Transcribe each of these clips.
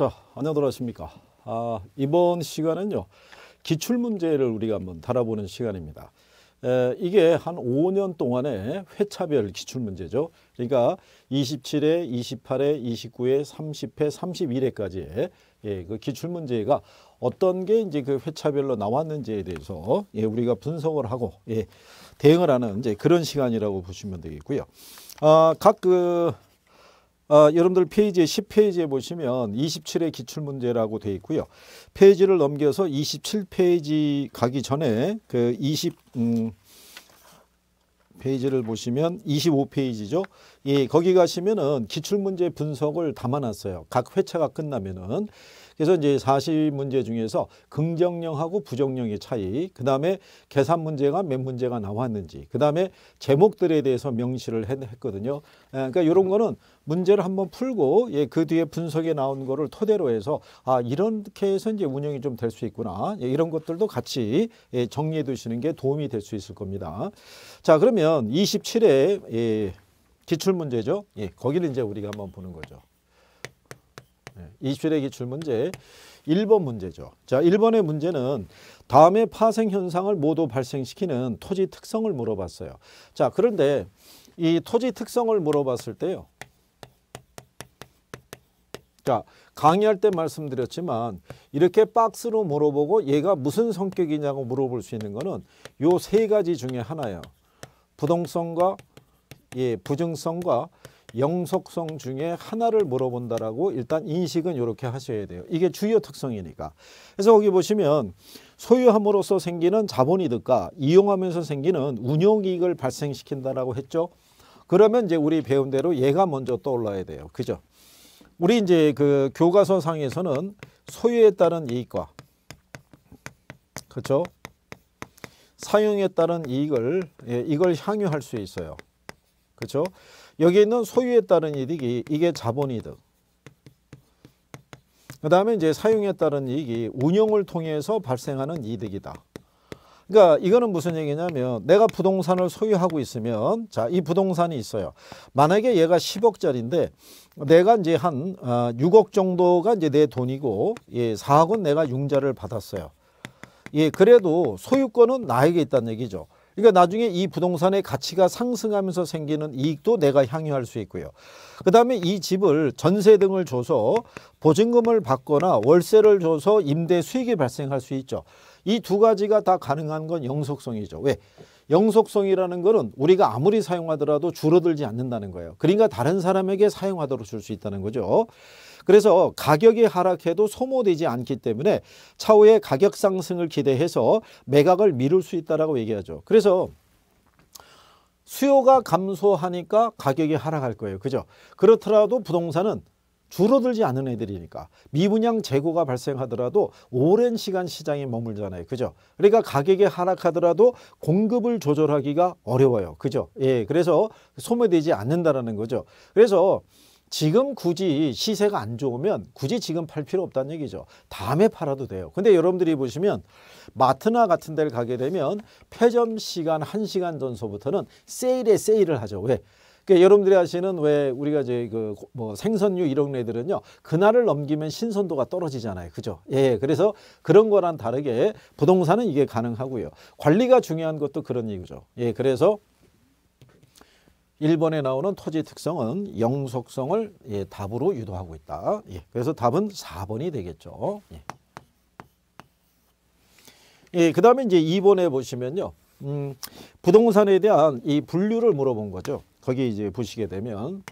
자, 안녕하십니까. 아, 이번 시간은요. 기출 문제를 우리가 한번 다뤄보는 시간입니다. 에, 이게 한 5년 동안의 회차별 기출 문제죠. 그러니까 27회, 28회, 29회, 30회, 31회까지의 예, 그 기출 문제가 어떤 게 이제 그 회차별로 나왔는지에 대해서 예, 우리가 분석을 하고 예, 대응을 하는 이제 그런 시간이라고 보시면 되겠고요. 아, 각그 어, 여러분들 페이지 에 10페이지에 보시면 27의 기출문제라고 되어 있고요. 페이지를 넘겨서 27페이지 가기 전에 그 20, 음, 페이지를 보시면 25페이지죠. 예, 거기 가시면은 기출문제 분석을 담아놨어요. 각 회차가 끝나면은 그래서 이제 사실 문제 중에서 긍정령하고 부정령의 차이, 그 다음에 계산 문제가 몇 문제가 나왔는지, 그 다음에 제목들에 대해서 명시를 했거든요. 그러니까 이런 거는 문제를 한번 풀고 예, 그 뒤에 분석에 나온 거를 토대로 해서 아 이렇게 해서 이제 운영이 좀 될 수 있구나 예, 이런 것들도 같이 예, 정리해 두시는 게 도움이 될 수 있을 겁니다. 자 그러면 27회 예, 기출 문제죠. 예, 거기를 이제 우리가 한번 보는 거죠. 예, 이0세기 기출문제 1번 문제죠. 자, 1번의 문제는 다음의 파생 현상을 모두 발생시키는 토지 특성을 물어봤어요. 자, 그런데 이 토지 특성을 물어봤을 때요. 자, 강의할 때 말씀드렸지만 이렇게 박스로 물어보고 얘가 무슨 성격이냐고 물어볼 수 있는 거는 요세 가지 중에 하나예요. 부동성과 예, 부증성과 영속성 중에 하나를 물어본다라고 일단 인식은 이렇게 하셔야 돼요. 이게 주요 특성이니까. 그래서 거기 보시면 소유함으로써 생기는 자본이득과 이용하면서 생기는 운용이익을 발생시킨다라고 했죠. 그러면 이제 우리 배운 대로 얘가 먼저 떠올라야 돼요. 그죠? 우리 이제 그 교과서 상에서는 소유에 따른 이익과 그렇죠? 사용에 따른 이익을 예, 이걸 향유할 수 있어요. 그렇죠? 여기 있는 소유에 따른 이득이 이게 자본이득. 그 다음에 이제 사용에 따른 이익이 운영을 통해서 발생하는 이득이다. 그러니까 이거는 무슨 얘기냐면 내가 부동산을 소유하고 있으면 자이 부동산이 있어요. 만약에 얘가 10억짜리인데 내가 이제 한 6억 어, 정도가 이제 내 돈이고 예, 4억은 내가 융자를 받았어요. 예, 그래도 소유권은 나에게 있다는 얘기죠. 그러니까 나중에 이 부동산의 가치가 상승하면서 생기는 이익도 내가 향유할 수 있고요. 그 다음에 이 집을 전세 등을 줘서 보증금을 받거나 월세를 줘서 임대 수익이 발생할 수 있죠. 이 두 가지가 다 가능한 건 영속성이죠. 왜? 영속성이라는 것은 우리가 아무리 사용하더라도 줄어들지 않는다는 거예요. 그러니까 다른 사람에게 사용하도록 줄 수 있다는 거죠. 그래서 가격이 하락해도 소모되지 않기 때문에 차후에 가격 상승을 기대해서 매각을 미룰 수 있다라고 얘기하죠. 그래서 수요가 감소하니까 가격이 하락할 거예요. 그죠? 그렇더라도 부동산은 줄어들지 않은 애들이니까 미분양 재고가 발생하더라도 오랜 시간 시장에 머물잖아요. 그죠? 그러니까 가격이 하락하더라도 공급을 조절하기가 어려워요. 그죠? 예. 그래서 소매되지 않는다라는 거죠. 그래서 지금 굳이 시세가 안 좋으면 굳이 지금 팔 필요 없다는 얘기죠. 다음에 팔아도 돼요. 근데 여러분들이 보시면 마트나 같은 데를 가게 되면 폐점 시간 1시간 전서부터는 세일에 세일을 하죠. 왜? 그러니까 여러분들이 아시는 왜 우리가 이제 그 뭐 생선류 이런 애들은요 그날을 넘기면 신선도가 떨어지잖아요, 그죠? 예, 예, 그래서 그런 거랑 다르게 부동산은 이게 가능하고요. 관리가 중요한 것도 그런 이유죠. 예, 그래서 1번에 나오는 토지 특성은 영속성을 예, 답으로 유도하고 있다. 예, 그래서 답은 4번이 되겠죠. 예. 예, 그 다음에 이제 2번에 보시면요. 음, 부동산에 대한 이 분류를 물어본 거죠. 거기 이제 보시게 되면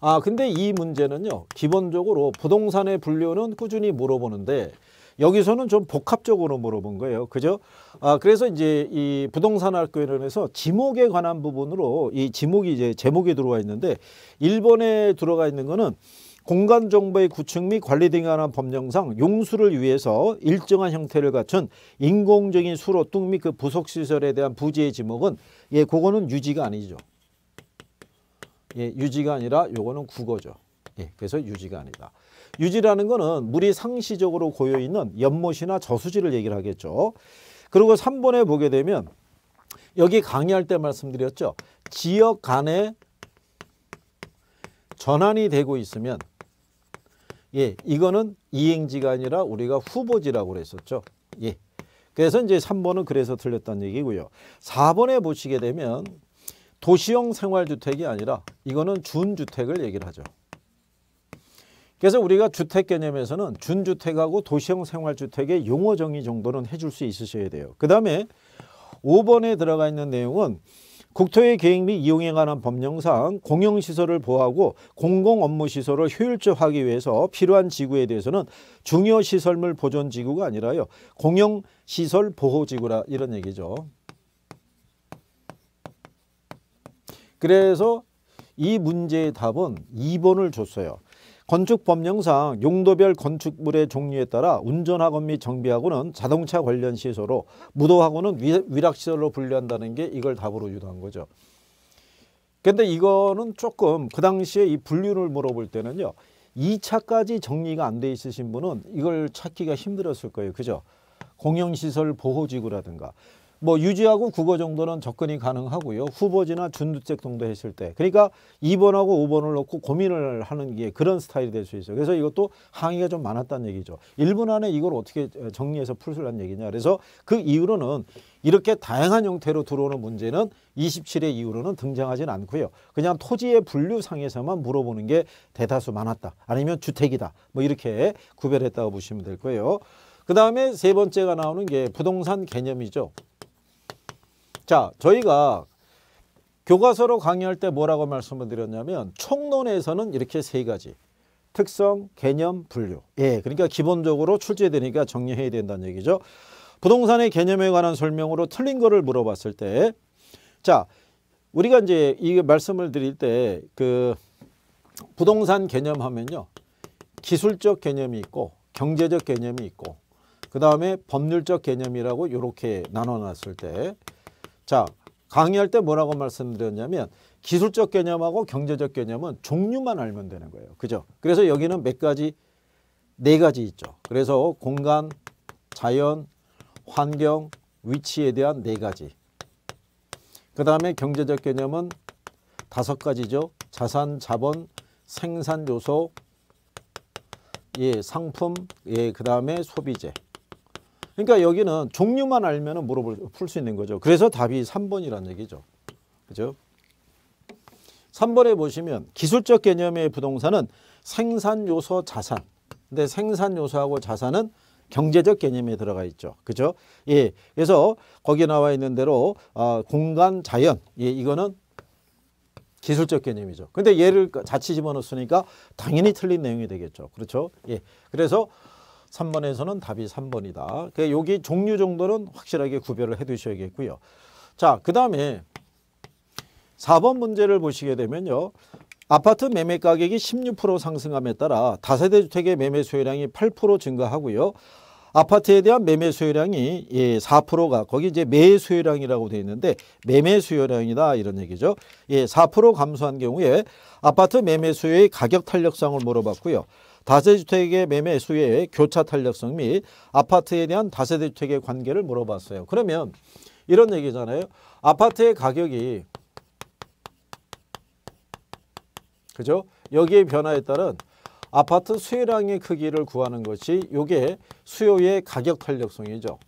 아 근데 이 문제는요 기본적으로 부동산의 분류는 꾸준히 물어보는데 여기서는 좀 복합적으로 물어본 거예요 그죠 아 그래서 이제 이 부동산 학교에서 지목에 관한 부분으로 이 지목이 이제 제목에 들어와 있는데 일번에 들어가 있는 거는 공간정보의 구축 및 관리 등에 관한 법령상 용수를 위해서 일정한 형태를 갖춘 인공적인 수로 뚝 및 그 부속시설에 대한 부지의 지목은 예, 그거는 유지가 아니죠. 예, 유지가 아니라 요거는 국어죠. 예, 그래서 유지가 아니다. 유지라는 거는 물이 상시적으로 고여있는 연못이나 저수지를 얘기를 하겠죠. 그리고 3번에 보게 되면 여기 강의할 때 말씀드렸죠. 지역 간에 전환이 되고 있으면 예, 이거는 이행지가 아니라 우리가 후보지라고 그랬었죠. 예. 그래서 이제 3번은 그래서 틀렸다는 얘기고요. 4번에 보시게 되면 도시형 생활주택이 아니라 이거는 준주택을 얘기를 하죠. 그래서 우리가 주택 개념에서는 준주택하고 도시형 생활주택의 용어 정의 정도는 해줄 수 있으셔야 돼요. 그 다음에 5번에 들어가 있는 내용은 국토의 계획 및 이용에 관한 법령상 공용시설을 보호하고 공공업무시설을 효율적화하기 위해서 필요한 지구에 대해서는 중요시설물 보존지구가 아니라요. 공용시설 보호지구라 이런 얘기죠. 그래서 이 문제의 답은 2번을 줬어요. 건축 법령상 용도별 건축물의 종류에 따라 운전학원 및 정비학원은 자동차 관련 시설로 무도학원은 위락시설로 분류한다는 게 이걸 답으로 유도한 거죠. 근데 이거는 조금 그 당시에 이 분류를 물어볼 때는요. 2차까지 정리가 안 돼 있으신 분은 이걸 찾기가 힘들었을 거예요. 그죠? 공영시설 보호지구라든가 뭐 유지하고 국어 정도는 접근이 가능하고요. 후보지나 준두책 정도 했을 때. 그러니까 2번하고 5번을 놓고 고민을 하는 게 그런 스타일이 될 수 있어요. 그래서 이것도 항의가 좀 많았다는 얘기죠. 1분 안에 이걸 어떻게 어, 정리해서 풀수란 얘기냐. 그래서 그 이후로는 이렇게 다양한 형태로 들어오는 문제는 27회 이후로는 등장하진 않고요. 그냥 토지의 분류상에서만 물어보는 게 대다수 많았다. 아니면 주택이다. 뭐 이렇게 구별했다고 보시면 될 거예요. 그 다음에 세 번째가 나오는 게 부동산 개념이죠. 자, 저희가 교과서로 강의할 때 뭐라고 말씀을 드렸냐면 총론에서는 이렇게 세 가지. 특성, 개념, 분류. 예, 그러니까 기본적으로 출제되니까 정리해야 된다는 얘기죠. 부동산의 개념에 관한 설명으로 틀린 거를 물어봤을 때 자, 우리가 이제 이 말씀을 드릴 때 그 부동산 개념 하면요. 기술적 개념이 있고 경제적 개념이 있고 그 다음에 법률적 개념이라고 이렇게 나눠놨을 때자 강의할 때 뭐라고 말씀드렸냐면 기술적 개념하고 경제적 개념은 종류만 알면 되는 거예요. 그죠? 그래서 여기는 몇 가지, 네 가지 있죠. 그래서 공간, 자연, 환경, 위치에 대한 네 가지. 그 다음에 경제적 개념은 다섯 가지죠. 자산, 자본, 생산 요소, 예, 상품, 예, 그 다음에 소비재. 그러니까 여기는 종류만 알면 물어볼 풀 수 있는 거죠. 그래서 답이 3번이라는 얘기죠. 그죠? 3번에 보시면 기술적 개념의 부동산은 생산 요소 자산. 근데 생산 요소하고 자산은 경제적 개념에 들어가 있죠. 그죠? 예. 그래서 거기에 나와 있는 대로 어, 공간 자연. 예, 이거는 기술적 개념이죠. 근데 얘를 그 자칫 집어넣었으니까 당연히 틀린 내용이 되겠죠. 그렇죠? 예. 그래서 3번에서는 답이 3번이다. 그 그러니까 여기 종류 정도는 확실하게 구별을 해두셔야겠고요. 자, 그 다음에 4번 문제를 보시게 되면요. 아파트 매매 가격이 16% 상승함에 따라 다세대 주택의 매매 수요량이 8% 증가하고요. 아파트에 대한 매매 수요량이 예, 4%가 거기 이제 매 수요량이라고 되어 있는데 매매 수요량이다 이런 얘기죠. 예, 4% 감소한 경우에 아파트 매매 수요의 가격 탄력성을 물어봤고요. 다세주택의 매매 수혜의 교차 탄력성 및 아파트에 대한 다세대주택의 관계를 물어봤어요. 그러면 이런 얘기잖아요. 아파트의 가격이 그죠? 여기의 변화에 따른 아파트 수요량의 크기를 구하는 것이 요게 수요의 가격 탄력성이죠.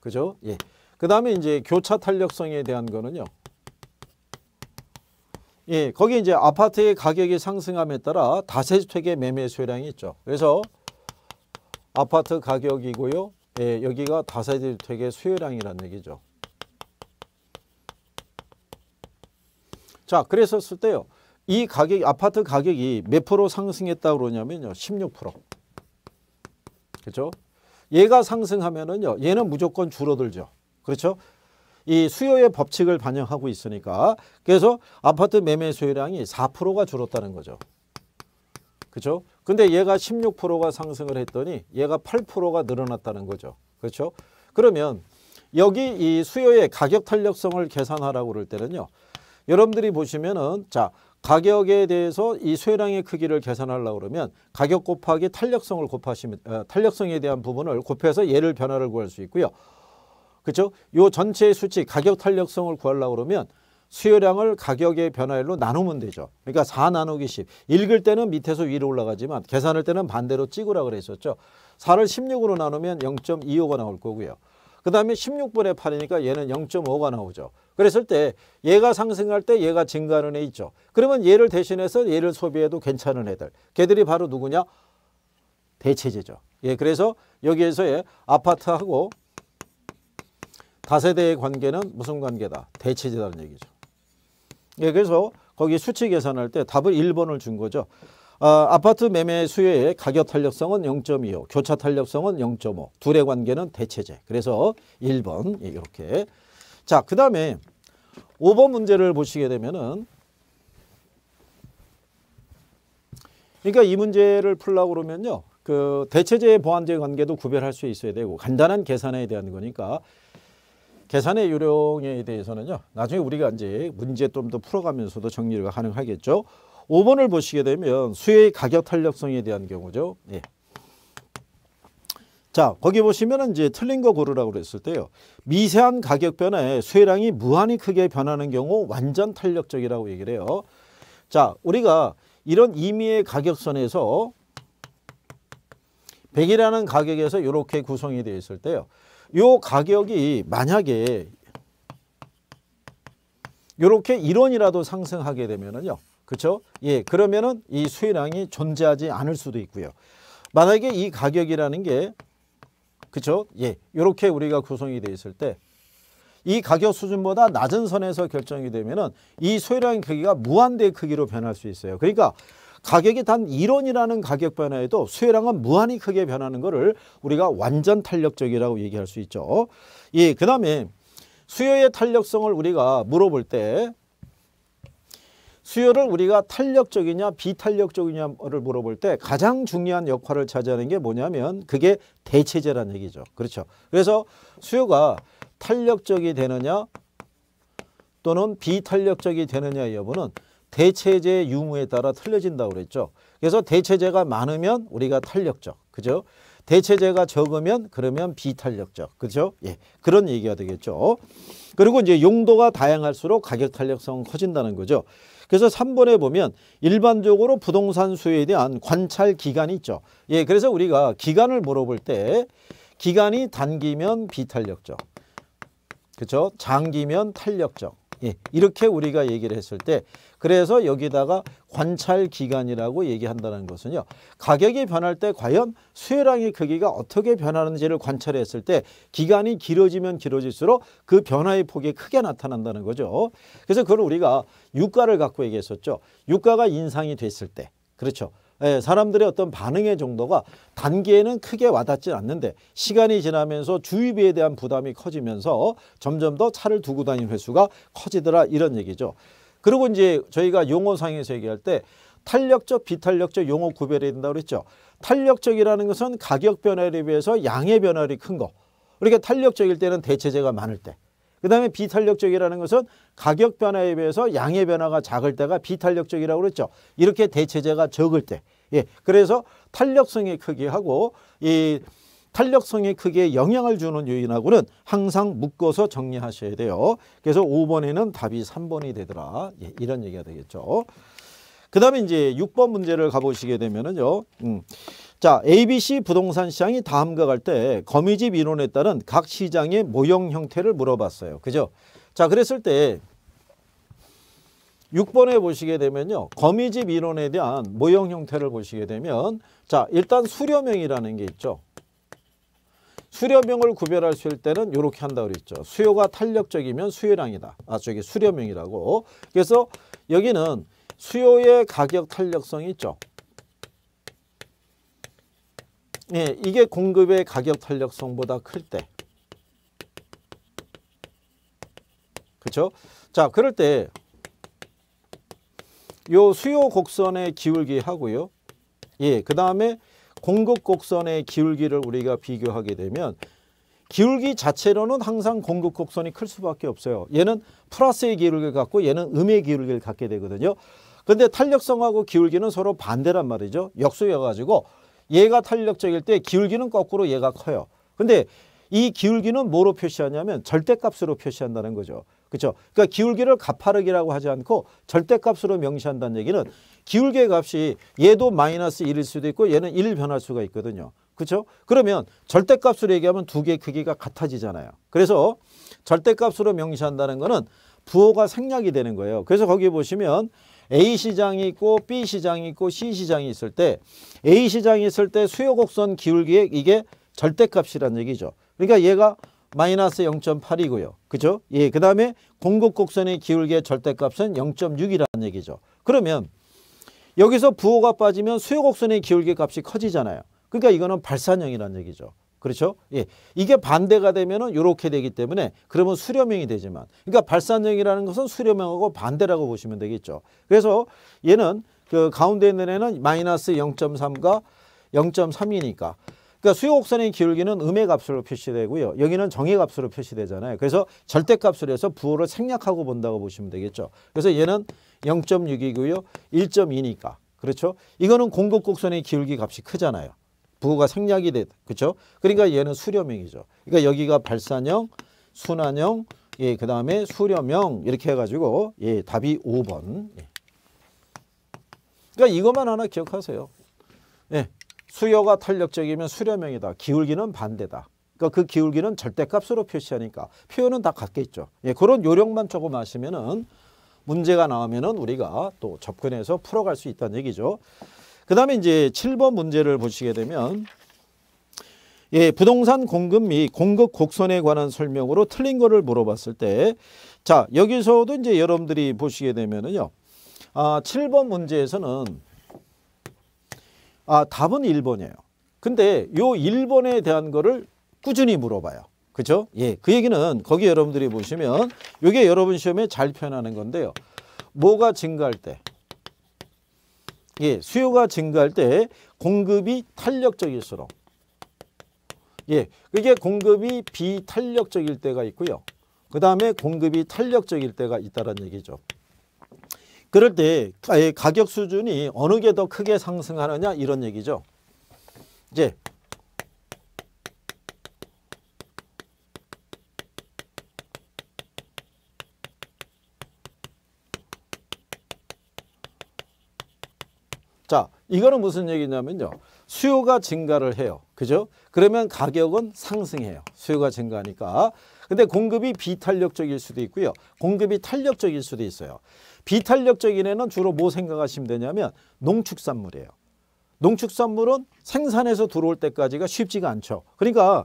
그죠? 예. 그 다음에 이제 교차 탄력성에 대한 거는요. 예, 거기 이제 아파트의 가격이 상승함에 따라 다세주택의 매매 수요량이 있죠. 그래서 아파트 가격이고요. 예, 여기가 다세주택의 수요량이라는 얘기죠. 자, 그랬었을 때요. 이 가격, 아파트 가격이 몇 프로 상승했다고 그러냐면요. 16%. 그렇죠? 얘가 상승하면은요. 얘는 무조건 줄어들죠. 그렇죠? 이 수요의 법칙을 반영하고 있으니까 그래서 아파트 매매 수요량이 4%가 줄었다는 거죠. 그렇죠? 근데 얘가 16%가 상승을 했더니 얘가 8%가 늘어났다는 거죠. 그렇죠? 그러면 여기 이 수요의 가격 탄력성을 계산하라고 그럴 때는요. 여러분들이 보시면은 자 가격에 대해서 이 수요량의 크기를 계산하려고 그러면 가격 곱하기 탄력성을 곱하시면 어, 탄력성에 대한 부분을 곱해서 얘를 변화를 구할 수 있고요. 그렇죠? 이 전체의 수치 가격 탄력성을 구하려고 그러면 수요량을 가격의 변화율로 나누면 되죠. 그러니까 4 나누기 10. 읽을 때는 밑에서 위로 올라가지만 계산할 때는 반대로 찍으라 그랬었죠. 4를 16으로 나누면 0.25가 나올 거고요. 그 다음에 16분의 8이니까 얘는 0.5가 나오죠. 그랬을 때 얘가 상승할 때 얘가 증가하는 애 있죠. 그러면 얘를 대신해서 얘를 소비해도 괜찮은 애들. 걔들이 바로 누구냐? 대체제죠. 예, 그래서 여기에서의 아파트하고 다세대의 관계는 무슨 관계다? 대체제라는 얘기죠. 예, 그래서 거기 수치 계산할 때 답을 1번을 준 거죠. 아, 아파트 매매 수요의 가격 탄력성은 0.25, 교차 탄력성은 0.5, 둘의 관계는 대체제. 그래서 1번 예, 이렇게. 자, 그 다음에 5번 문제를 보시게 되면은 그러니까 이 문제를 풀려고 그러면요. 그 대체제의 보완제 관계도 구별할 수 있어야 되고 간단한 계산에 대한 거니까 계산의 요령에 대해서는요. 나중에 우리가 이제 문제 좀 더 풀어가면서도 정리가 가능하겠죠. 5번을 보시게 되면 수혜의 가격 탄력성에 대한 경우죠. 예. 자, 거기 보시면은 이제 틀린 거 고르라고 그랬을 때요. 미세한 가격 변화에 수혜량이 무한히 크게 변하는 경우 완전 탄력적이라고 얘기를 해요. 자, 우리가 이런 임의의 가격선에서 100이라는 가격에서 이렇게 구성이 되어 있을 때요. 요 가격이 만약에 이렇게 1원이라도 상승하게 되면은요. 그렇죠? 예, 그러면은 이 수혜량이 존재하지 않을 수도 있고요. 만약에 이 가격이라는 게 그렇죠? 예, 이렇게 우리가 구성이 돼 있을 때 이 가격 수준보다 낮은 선에서 결정이 되면은 이소유량 크기가 무한대 크기로 변할 수 있어요. 그러니까 가격이 단 1원이라는 가격 변화에도 수혜량은 무한히 크게 변하는 것을 우리가 완전 탄력적이라고 얘기할 수 있죠. 예, 그 다음에 수요의 탄력성을 우리가 물어볼 때 수요를 우리가 탄력적이냐 비탄력적이냐를 물어볼 때 가장 중요한 역할을 차지하는 게 뭐냐면 그게 대체제란 얘기죠. 그렇죠. 그래서 수요가 탄력적이 되느냐 또는 비탄력적이 되느냐의 여부는 대체제 유무에 따라 틀려진다고 그랬죠. 그래서 대체제가 많으면 우리가 탄력적, 그죠? 대체제가 적으면 그러면 비탄력적, 그죠? 예, 그런 얘기가 되겠죠. 그리고 이제 용도가 다양할수록 가격 탄력성 은 커진다는 거죠. 그래서 3번에 보면 일반적으로 부동산 수요에 대한 관찰 기간이 있죠. 예, 그래서 우리가 기간을 물어볼 때 기간이 단기면 비탄력적, 그죠 장기면 탄력적. 예, 이렇게 우리가 얘기를 했을 때 그래서 여기다가 관찰 기간이라고 얘기한다는 것은요. 가격이 변할 때 과연 수요량의 크기가 어떻게 변하는지를 관찰했을 때 기간이 길어지면 길어질수록 그 변화의 폭이 크게 나타난다는 거죠. 그래서 그걸 우리가 유가를 갖고 얘기했었죠. 유가가 인상이 됐을 때 그렇죠. 예, 사람들의 어떤 반응의 정도가 단기에는 크게 와닿지 않는데 시간이 지나면서 주의비에 대한 부담이 커지면서 점점 더 차를 두고 다니는 횟수가 커지더라 이런 얘기죠. 그리고 이제 저희가 용어상에서 얘기할 때 탄력적, 비탄력적 용어 구별해야 된다고 그랬죠. 탄력적이라는 것은 가격 변화에 비해서 양의 변화를큰 거. 그러니까 탄력적일 때는 대체재가 많을 때. 그 다음에 비탄력적이라는 것은 가격 변화에 비해서 양의 변화가 작을 때가 비탄력적이라고 그랬죠. 이렇게 대체재가 적을 때. 예. 그래서 탄력성이 크게 하고 이 탄력성에 크게 영향을 주는 요인하고는 항상 묶어서 정리하셔야 돼요. 그래서 5번에는 답이 3번이 되더라. 예, 이런 얘기가 되겠죠. 그 다음에 이제 6번 문제를 가보시게 되면은요. 음. 자, ABC 부동산 시장이 다음과 갈 때 거미집 이론에 따른 각 시장의 모형 형태를 물어봤어요. 그죠? 자, 그랬을 때 6번에 보시게 되면요. 거미집 이론에 대한 모형 형태를 보시게 되면 자, 일단 수렴형이라는 게 있죠. 수렴형을 구별할 수 있을 때는 이렇게 한다 그랬죠. 수요가 탄력적이면 수요량이다. 아, 저기 수렴형이라고. 그래서 여기는 수요의 가격 탄력성이 있죠. 예, 이게 공급의 가격 탄력성보다 클 때. 그렇죠? 자, 그럴 때요 수요 곡선의 기울기 하고요. 예, 그다음에 공급 곡선의 기울기를 우리가 비교하게 되면 기울기 자체로는 항상 공급 곡선이 클 수밖에 없어요. 얘는 플러스의 기울기를 갖고 얘는 음의 기울기를 갖게 되거든요. 근데 탄력성하고 기울기는 서로 반대란 말이죠. 역수여가지고 얘가 탄력적일 때 기울기는 거꾸로 얘가 커요. 근데 이 기울기는 뭐로 표시하냐면 절대값으로 표시한다는 거죠. 그렇죠? 그러니까 기울기를 가파르기라고 하지 않고 절대값으로 명시한다는 얘기는 기울기의 값이 얘도 마이너스 1일 수도 있고 얘는 1 변할 수가 있거든요. 그렇죠? 그러면 절대값으로 얘기하면 두 개의 크기가 같아지잖아요. 그래서 절대값으로 명시한다는 거는 부호가 생략이 되는 거예요. 그래서 거기 보시면 A 시장이 있고 B 시장이 있고 C 시장이 있을 때 A 시장이 있을 때 수요 곡선 기울기의 이게 절대값이라는 얘기죠. 그러니까 얘가 마이너스 0.8이고요. 그죠? 예, 그 다음에 공급 곡선의 기울기의 절대값은 0.6이라는 얘기죠. 그러면 여기서 부호가 빠지면 수요 곡선의 기울기 값이 커지잖아요. 그러니까 이거는 발산형이라는 얘기죠. 그렇죠? 예. 이게 반대가 되면은 이렇게 되기 때문에 그러면 수렴형이 되지만 그러니까 발산형이라는 것은 수렴형하고 반대라고 보시면 되겠죠. 그래서 얘는 그 가운데 있는 애는 마이너스 0.3과 0.3이니까 그러니까 수요 곡선의 기울기는 음의 값으로 표시되고요. 여기는 정의 값으로 표시되잖아요. 그래서 절대 값으로 해서 부호를 생략하고 본다고 보시면 되겠죠. 그래서 얘는 0.6이고요. 1.2니까. 그렇죠? 이거는 공급 곡선의 기울기 값이 크잖아요. 부호가 생략이 됐, 그렇죠? 그러니까 얘는 수렴형이죠. 그러니까 여기가 발산형, 순환형, 예, 그 다음에 수렴형 이렇게 해가지고 예, 답이 5번. 예. 그러니까 이것만 하나 기억하세요. 예, 수요가 탄력적이면 수렴형이다. 기울기는 반대다. 그러니까 그 기울기는 절대값으로 표시하니까 표현은 다 같겠죠. 예, 그런 요령만 조금 아시면은 문제가 나오면은 우리가 또 접근해서 풀어갈 수 있다는 얘기죠. 그 다음에 이제 7번 문제를 보시게 되면 예, 부동산 공급 및 공급 곡선에 관한 설명으로 틀린 거를 물어봤을 때 자, 여기서도 이제 여러분들이 보시게 되면은요. 아, 7번 문제에서는 아, 답은 1번이에요. 근데 요 1번에 대한 거를 꾸준히 물어봐요. 그죠? 예. 그 얘기는 거기 여러분들이 보시면 요게 여러분 시험에 잘 표현하는 건데요. 뭐가 증가할 때? 예, 수요가 증가할 때 공급이 탄력적일수록 예, 그게 공급이 비탄력적일 때가 있고요. 그 다음에 공급이 탄력적일 때가 있다는 얘기죠. 그럴 때 예, 가격 수준이 어느 게 더 크게 상승하느냐 이런 얘기죠. 이제 자, 이거는 무슨 얘기냐면요. 수요가 증가를 해요. 그죠? 그러면 가격은 상승해요. 수요가 증가하니까. 근데 공급이 비탄력적일 수도 있고요. 공급이 탄력적일 수도 있어요. 비탄력적인 애는 주로 뭐 생각하시면 되냐면 농축산물이에요. 농축산물은 생산해서 들어올 때까지가 쉽지가 않죠. 그러니까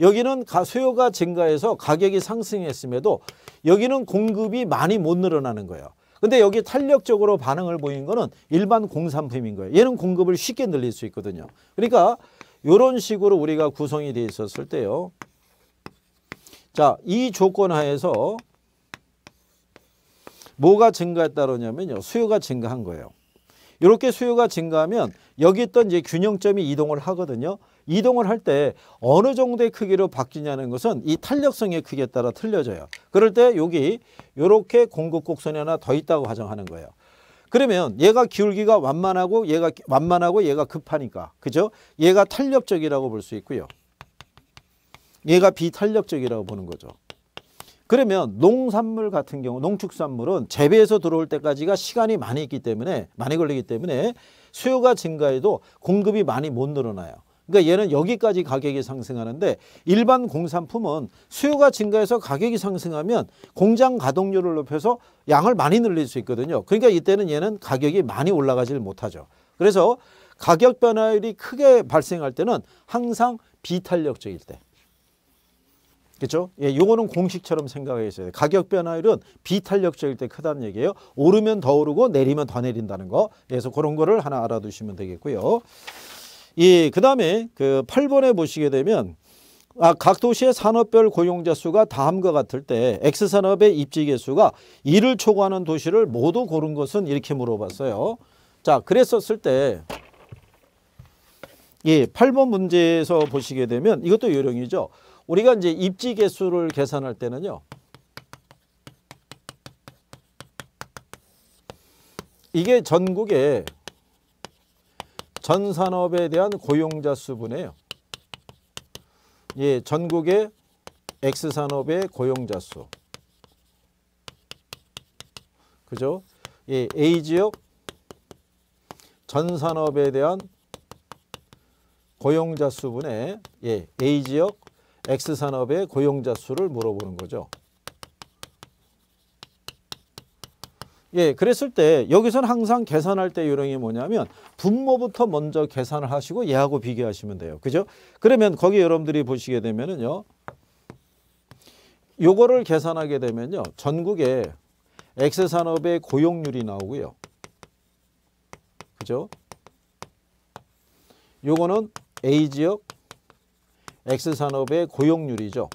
여기는 수요가 증가해서 가격이 상승했음에도 여기는 공급이 많이 못 늘어나는 거예요. 근데 여기 탄력적으로 반응을 보인 거는 일반 공산품인 거예요. 얘는 공급을 쉽게 늘릴 수 있거든요. 그러니까 이런 식으로 우리가 구성이 돼 있었을 때요. 자, 이 조건 하에서 뭐가 증가했다 그러냐면요. 수요가 증가한 거예요. 이렇게 수요가 증가하면 여기 있던 이제 균형점이 이동을 하거든요. 이동을 할 때 어느 정도의 크기로 바뀌냐는 것은 이 탄력성의 크기에 따라 틀려져요. 그럴 때 여기 이렇게 공급 곡선이 하나 더 있다고 가정하는 거예요. 그러면 얘가 기울기가 완만하고 얘가 완만하고 얘가 급하니까 그죠? 얘가 탄력적이라고 볼 수 있고요. 얘가 비탄력적이라고 보는 거죠. 그러면 농산물 같은 경우 농축산물은 재배에서 들어올 때까지가 시간이 많이 있기 때문에 많이 걸리기 때문에 수요가 증가해도 공급이 많이 못 늘어나요. 그러니까 얘는 여기까지 가격이 상승하는데 일반 공산품은 수요가 증가해서 가격이 상승하면 공장 가동률을 높여서 양을 많이 늘릴 수 있거든요. 그러니까 이때는 얘는 가격이 많이 올라가질 못하죠. 그래서 가격 변화율이 크게 발생할 때는 항상 비탄력적일 때 그렇죠? 예, 요거는 공식처럼 생각해 있어요 가격 변화율은 비탄력적일 때 크다는 얘기예요. 오르면 더 오르고 내리면 더 내린다는 거. 그래서 그런 거를 하나 알아두시면 되겠고요. 예, 그다음에 그 8번에 보시게 되면 아, 각 도시의 산업별 고용자 수가 다음과 같을 때 X산업의 입지개 수가 이를 초과하는 도시를 모두 고른 것은 이렇게 물어봤어요. 자, 그랬었을 때 예, 8번 문제에서 보시게 되면 이것도 요령이죠. 우리가 이제 입지 개수를 계산할 때는요. 이게 전국의 전 산업에 대한 고용자 수분이에요. 예, 전국의 X 산업의 고용자 수. 그죠? 예, A 지역 전 산업에 대한 고용자 수분의 예, A 지역 X 산업의 고용자 수를 물어보는 거죠. 예, 그랬을 때 여기서는 항상 계산할 때 요령이 뭐냐면 분모부터 먼저 계산을 하시고 얘하고 비교하시면 돼요. 그죠? 그러면 거기 여러분들이 보시게 되면은요. 요거를 계산하게 되면요. 전국에 X 산업의 고용률이 나오고요. 그죠? 요거는 A 지역 X산업의 고용률이죠.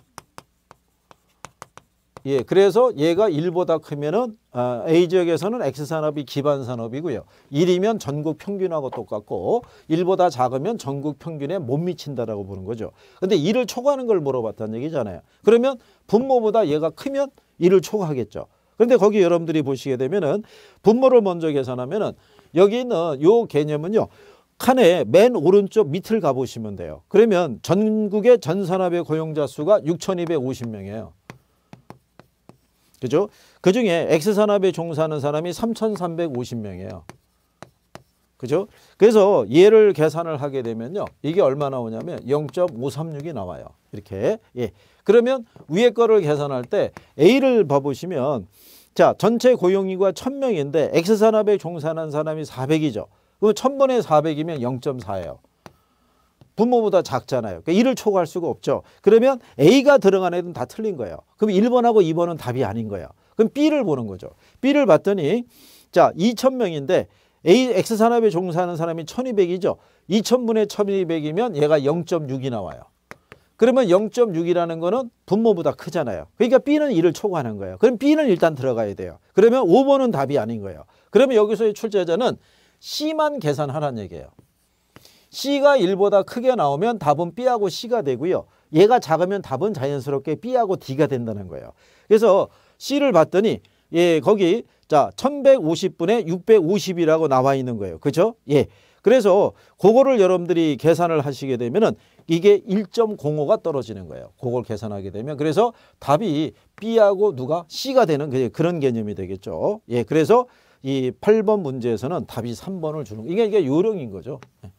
예, 그래서 얘가 1보다 크면은 아, A지역에서는 X산업이 기반산업이고요. 1이면 전국 평균하고 똑같고 1보다 작으면 전국 평균에 못 미친다라고 보는 거죠. 근데 1을 초과하는 걸 물어봤다는 얘기잖아요. 그러면 분모보다 얘가 크면 1을 초과하겠죠. 그런데 거기 여러분들이 보시게 되면은 분모를 먼저 계산하면은 여기 있는 요 개념은요. 칸의 맨 오른쪽 밑을 가보시면 돼요. 그러면 전국의 전산업의 고용자 수가 6,250명이에요. 그죠? 그 중에 X산업에 종사하는 사람이 3,350명이에요. 그죠? 그래서 얘를 계산을 하게 되면요. 이게 얼마 나오냐면 0.536이 나와요. 이렇게. 예. 그러면 위에 거를 계산할 때 A를 봐보시면 자 전체 고용인가 1000명인데 X산업에 종사하는 사람이 400이죠. 그 1000분의 400이면 0.4예요. 분모보다 작잖아요. 그러니까 1을 초과할 수가 없죠. 그러면 A가 들어간 애는 다 틀린 거예요. 그럼 1번하고 2번은 답이 아닌 거예요. 그럼 B를 보는 거죠. B를 봤더니 자 2,000명인데 A, X산업에 종사하는 사람이 1,200이죠. 2,000분의 1,200이면 얘가 0.6이 나와요. 그러면 0.6이라는 거는 분모보다 크잖아요. 그러니까 B는 1을 초과하는 거예요. 그럼 B는 일단 들어가야 돼요. 그러면 5번은 답이 아닌 거예요. 그러면 여기서의 출제자는 C만 계산하라는 얘기예요. C가 1보다 크게 나오면 답은 B하고 C가 되고요. 얘가 작으면 답은 자연스럽게 B하고 D가 된다는 거예요. 그래서 C를 봤더니 예, 거기 자, 1150분의 650이라고 나와 있는 거예요. 그렇죠? 예. 그래서 그거를 여러분들이 계산을 하시게 되면은 이게 1.05가 떨어지는 거예요. 그걸 계산하게 되면 그래서 답이 B하고 누가 C가 되는 그런 개념이 되겠죠. 예. 그래서 이 8번 문제에서는 답이 3번을 주는 이게 이게 요령인 거죠. 예.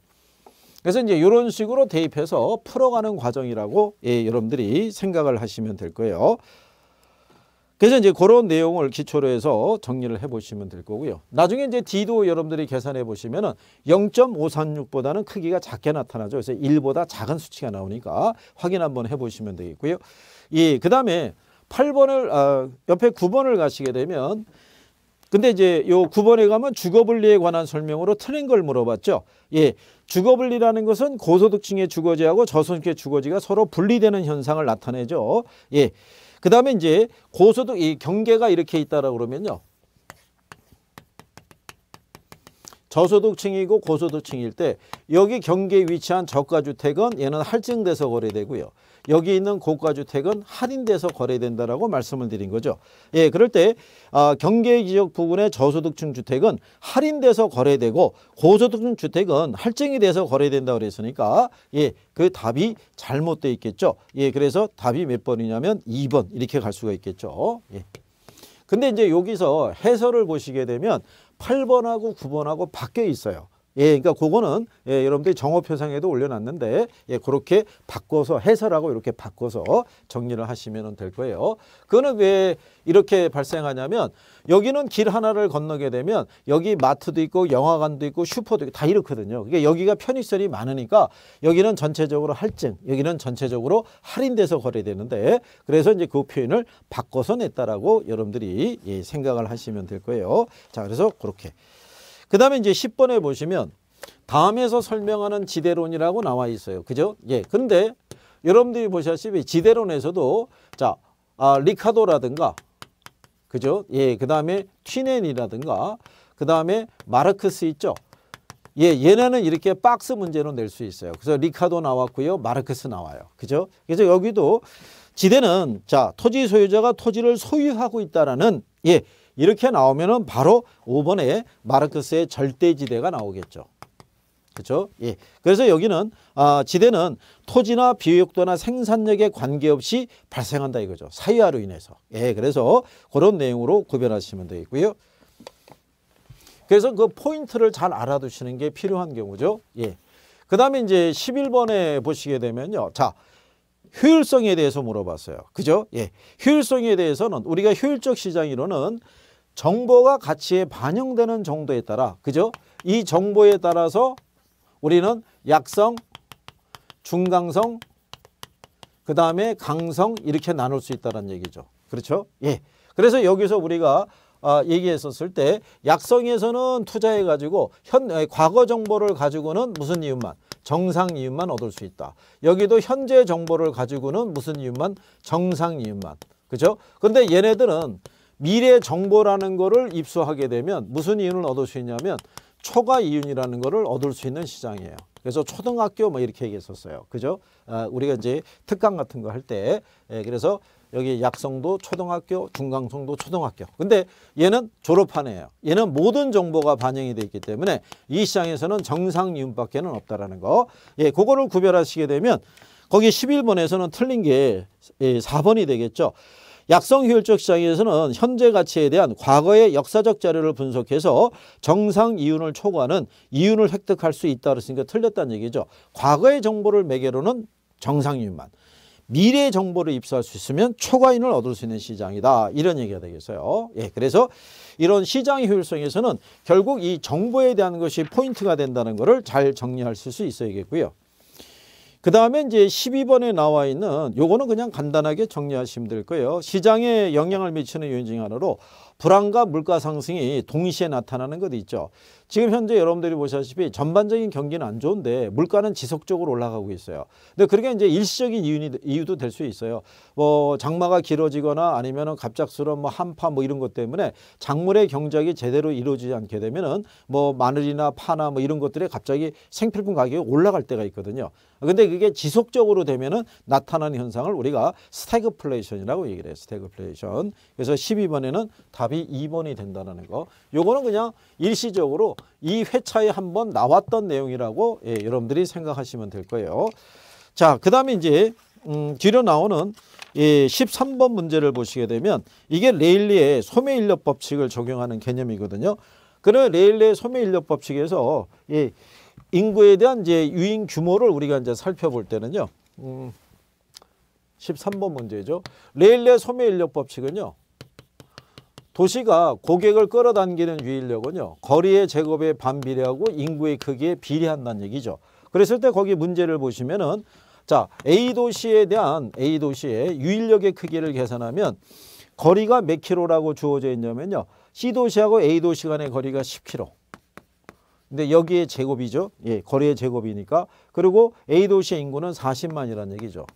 그래서 이제 이런 식으로 대입해서 풀어가는 과정이라고 예, 여러분들이 생각을 하시면 될 거예요. 그래서 이제 그런 내용을 기초로 해서 정리를 해보시면 될 거고요. 나중에 이제 D도 여러분들이 계산해 보시면 0.536보다는 크기가 작게 나타나죠. 그래서 1보다 작은 수치가 나오니까 확인 한번 해보시면 되겠고요. 예, 그 다음에 8번을, 아, 옆에 9번을 가시게 되면 근데 이제 요 9번에 가면 주거분리에 관한 설명으로 틀린 걸 물어봤죠. 예. 주거분리라는 것은 고소득층의 주거지하고 저소득층의 주거지가 서로 분리되는 현상을 나타내죠. 예. 그 다음에 이제 고소득, 이 경계가 이렇게 있다라고 그러면요. 저소득층이고 고소득층일 때 여기 경계에 위치한 저가주택은 얘는 할증돼서 거래되고요. 여기 있는 고가 주택은 할인돼서 거래된다라고 말씀을 드린 거죠. 예, 그럴 때 아, 경계 지역 부근의 저소득층 주택은 할인돼서 거래되고 고소득층 주택은 할증이 돼서 거래된다 그랬으니까 예, 그 답이 잘못돼 있겠죠. 예, 그래서 답이 몇 번이냐면 2번 이렇게 갈 수가 있겠죠. 예. 근데 이제 여기서 해설을 보시게 되면 8번하고 9번하고 바뀌어 있어요. 예, 그러니까 그거는 예, 여러분들이 정호표상에도 올려놨는데 예, 그렇게 바꿔서 해설하고 이렇게 바꿔서 정리를 하시면 될 거예요. 그거는 왜 이렇게 발생하냐면 여기는 길 하나를 건너게 되면 여기 마트도 있고 영화관도 있고 슈퍼도 있고 다 이렇거든요. 그러니까 여기가 편의시설이 많으니까 여기는 전체적으로 할증, 여기는 전체적으로 할인돼서 거래되는데 그래서 이제 그 표현을 바꿔서 냈다라고 여러분들이 예, 생각을 하시면 될 거예요. 자, 그래서 그렇게. 그 다음에 이제 10번에 보시면 다음에서 설명하는 지대론이라고 나와 있어요. 그죠? 예. 근데 여러분들이 보시다시피 지대론에서도 자, 아, 리카도라든가 그죠? 예. 그다음에 튀넨이라든가 그다음에 마르크스 있죠? 예, 얘네는 이렇게 박스 문제로 낼 수 있어요. 그래서 리카도 나왔고요. 마르크스 나와요. 그죠? 그래서 여기도 지대는 자, 토지 소유자가 토지를 소유하고 있다라는 예, 이렇게 나오면은 바로 5번에 마르크스의 절대지대가 나오겠죠. 그렇죠? 예. 그래서 여기는 아, 지대는 토지나 비용도나 생산력에 관계없이 발생한다 이거죠. 사유화로 인해서. 예. 그래서 그런 내용으로 구별하시면 되겠고요. 그래서 그 포인트를 잘 알아두시는 게 필요한 경우죠. 예. 그다음에 이제 11번에 보시게 되면요. 자, 효율성에 대해서 물어봤어요. 그죠? 예. 효율성에 대해서는 우리가 효율적 시장이로는 정보가 가치에 반영되는 정도에 따라 그죠? 이 정보에 따라서 우리는 약성, 중강성, 그 다음에 강성 이렇게 나눌 수 있다는 얘기죠. 그렇죠? 예. 그래서 여기서 우리가 아, 얘기했었을 때 약성에서는 투자해가지고 현 과거 정보를 가지고는 무슨 이유만 정상 이유만 얻을 수 있다. 여기도 현재 정보를 가지고는 무슨 이유만 정상 이유만 그죠? 근데 얘네들은 미래 정보라는 거를 입수하게 되면 무슨 이윤을 얻을 수 있냐면 초과 이윤이라는 거를 얻을 수 있는 시장이에요. 그래서 초등학교 뭐 이렇게 얘기했었어요. 그죠? 아, 우리가 이제 특강 같은 거 할때 예, 그래서 여기 약성도 초등학교, 중강성도 초등학교. 근데 얘는 졸업하네요. 얘는 모든 정보가 반영이 돼 있기 때문에 이 시장에서는 정상 이윤밖에는 없다라는 거. 예, 그거를 구별하시게 되면 거기 11번에서는 틀린 게 4번이 예, 되겠죠. 약성 효율적 시장에서는 현재 가치에 대한 과거의 역사적 자료를 분석해서 정상 이윤을 초과하는 이윤을 획득할 수 있다 그랬으니까 틀렸다는 얘기죠. 과거의 정보를 매개로는 정상 이윤만. 미래 의 정보를 입수할 수 있으면 초과인을 얻을 수 있는 시장이다. 이런 얘기가 되겠어요. 예, 그래서 이런 시장의 효율성에서는 결국 이 정보에 대한 것이 포인트가 된다는 것을 잘정리할수 있어야겠고요. 그 다음에 이제 12번에 나와 있는 요거는 그냥 간단하게 정리하시면 될 거예요. 시장에 영향을 미치는 요인 중 하나로 불안과 물가 상승이 동시에 나타나는 것도 있죠. 지금 현재 여러분들이 보시다시피 전반적인 경기는 안 좋은데 물가는 지속적으로 올라가고 있어요. 근데 그게 이제 일시적인 이유니, 이유도 될 수 있어요. 뭐 장마가 길어지거나 아니면 갑작스러운 뭐 한파 뭐 이런 것 때문에 작물의 경작이 제대로 이루어지지 않게 되면은 뭐 마늘이나 파나 뭐 이런 것들이 갑자기 생필품 가격이 올라갈 때가 있거든요. 근데 그게 지속적으로 되면은 나타나는 현상을 우리가 스태그플레이션이라고 얘기를 해요. 스태그플레이션. 그래서 12번에는 답 답이 2번이 된다는 거. 요거는 그냥 일시적으로 이 회차에 한번 나왔던 내용이라고 예, 여러분들이 생각하시면 될 거예요. 자, 그 다음에 이제 음, 뒤로 나오는 이 예, 13번 문제를 보시게 되면 이게 레일리의 소매인력 법칙을 적용하는 개념이거든요. 그래 레일리의 소매인력 법칙에서 예, 인구에 대한 이제 유인 규모를 우리가 이제 살펴볼 때는요. 음, 13번 문제죠. 레일리의 소매인력 법칙은요. 도시가 고객을 끌어당기는 유인력은요. 거리의 제곱에 반비례하고 인구의 크기에 비례한다는 얘기죠. 그랬을 때 거기 문제를 보시면은 자 A 도시에 대한 A 도시의 유인력의 크기를 계산하면 거리가 몇 킬로라고 주어져 있냐면요. C 도시하고 A 도시 간의 거리가 10킬로. 근데 여기에 제곱이죠. 예, 거리의 제곱이니까. 그리고 A 도시의 인구는 40만이라는 얘기죠.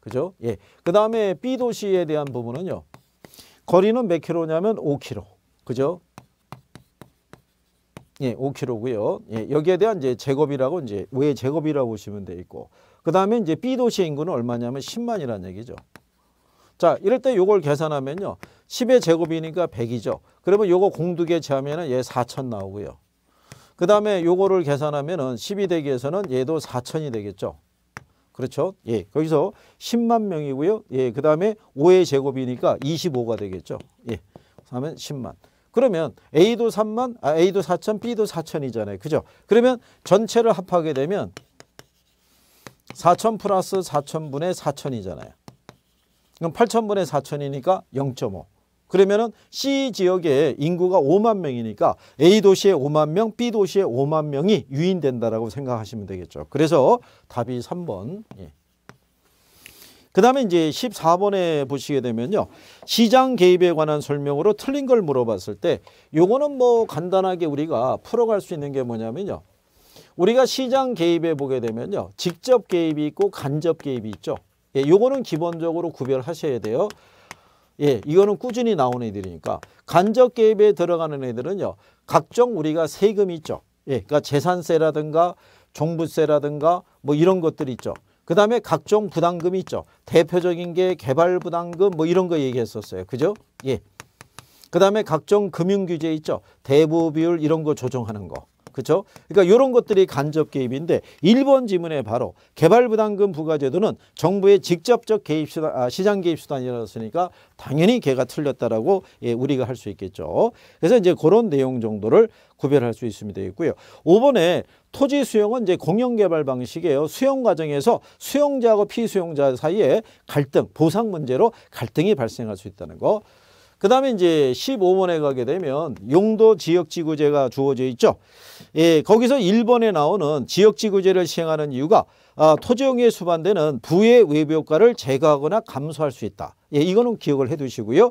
그죠? 예. 그 다음에 B 도시에 대한 부분은요. 거리는 몇 킬로냐면 5킬로. 그죠? 예, 5 k 로고요 예, 여기에 대한 이제 제곱이라고 이제 왜 제곱이라고 보시면 돼 있고. 그다음에 이제 B 도시의 인구는 얼마냐면 10만이라는 얘기죠. 자, 이럴 때 요걸 계산하면요. 10의 제곱이니까 100이죠. 그러면 요거 공두개 제하면은 얘 4천 나오고요. 그다음에 요거를 계산하면은 10이 되기 위해서는 얘도 4천이 되겠죠. 그렇죠? 예. 거기서 10만 명이고요. 예. 그다음에 5의 제곱이니까 25가 되겠죠. 예. 하면 10만. 그러면 A도 3만, 아, A도 4천, B도 4천이잖아요. 그죠? 그러면 전체를 합하게 되면 4천 플러스 4천분의 4천이잖아요. 그럼 8천분의 4천이니까 0.5. 그러면은 C 지역의 인구가 5만 명이니까 A 도시에 5만 명, B 도시에 5만 명이 유인된다라고 생각하시면 되겠죠. 그래서 답이 3번. 예. 그 다음에 이제 14번에 보시게 되면요. 시장 개입에 관한 설명으로 틀린 걸 물어봤을 때 요거는 뭐 간단하게 우리가 풀어갈 수 있는 게 뭐냐면요. 우리가 시장 개입에 보게 되면요. 직접 개입이 있고 간접 개입이 있죠. 예, 요거는 기본적으로 구별하셔야 돼요. 예, 이거는 꾸준히 나오는 애들이니까 간접 개입에 들어가는 애들은요. 각종 우리가 세금 있죠. 예, 그러니까 재산세라든가 종부세라든가 뭐 이런 것들이 있죠. 그 다음에 각종 부담금이 있죠. 대표적인 게 개발 부담금 뭐 이런 거 얘기했었어요. 그죠? 예. 그 다음에 각종 금융 규제 있죠. 대부 비율 이런 거 조정하는 거. 그렇죠? 그러니까 이런 것들이 간접 개입인데 1번 지문에 바로 개발부담금 부과제도는 정부의 직접적 개입 수단, 아, 시장 개입 수단이라서니까 당연히 개가 틀렸다라고 예, 우리가 할 수 있겠죠. 그래서 이제 그런 내용 정도를 구별할 수 있으면 되겠고요. 5번에 토지 수용은 이제 공영 개발 방식이에요. 수용 과정에서 수용자하고 피수용자 사이에 갈등, 보상 문제로 갈등이 발생할 수 있다는 거. 그 다음에 이제 15번에 가게 되면 용도 지역지구제가 주어져 있죠. 예, 거기서 1번에 나오는 지역지구제를 시행하는 이유가 아, 토지용에 수반되는 부의 외부효과를 제거하거나 감소할 수 있다. 예, 이거는 기억을 해두시고요.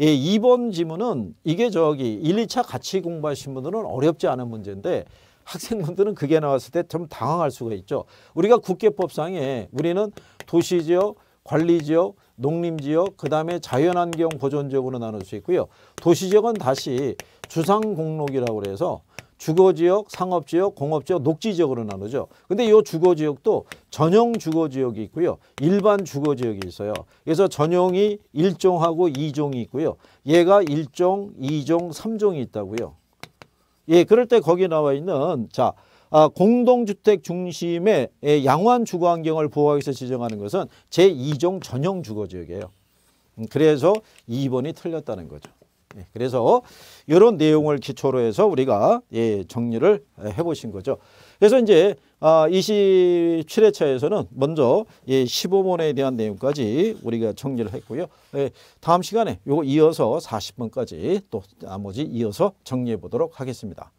예, 2번 지문은 이게 저기 1, 2차 같이 공부하신 분들은 어렵지 않은 문제인데 학생분들은 그게 나왔을 때 좀 당황할 수가 있죠. 우리가 국계법상에 우리는 도시지역, 관리지역, 농림지역, 그 다음에 자연환경 보존지역으로 나눌 수 있고요. 도시지역은 다시 주상공록이라고 그래서 주거지역, 상업지역, 공업지역, 녹지지역으로 나누죠. 근데 이 주거지역도 전용 주거지역이 있고요. 일반 주거지역이 있어요. 그래서 전용이 1종하고2종이 있고요. 얘가 1종2종3종이 있다고요. 예, 그럴 때 거기 나와 있는 자 아, 공동주택 중심의 예, 양호한 주거 환경을 보호하기 위해서 지정하는 것은 제2종 전용 주거지역이에요. 음, 그래서 2번이 틀렸다는 거죠. 예, 그래서 이런 내용을 기초로 해서 우리가 예, 정리를 해보신 거죠. 그래서 이제 27회차에서는 아, 먼저 15번에 대한 내용까지 우리가 정리를 했고요. 다음 시간에 요거 이어서 40번까지 또 나머지 이어서 정리해 보도록 하겠습니다.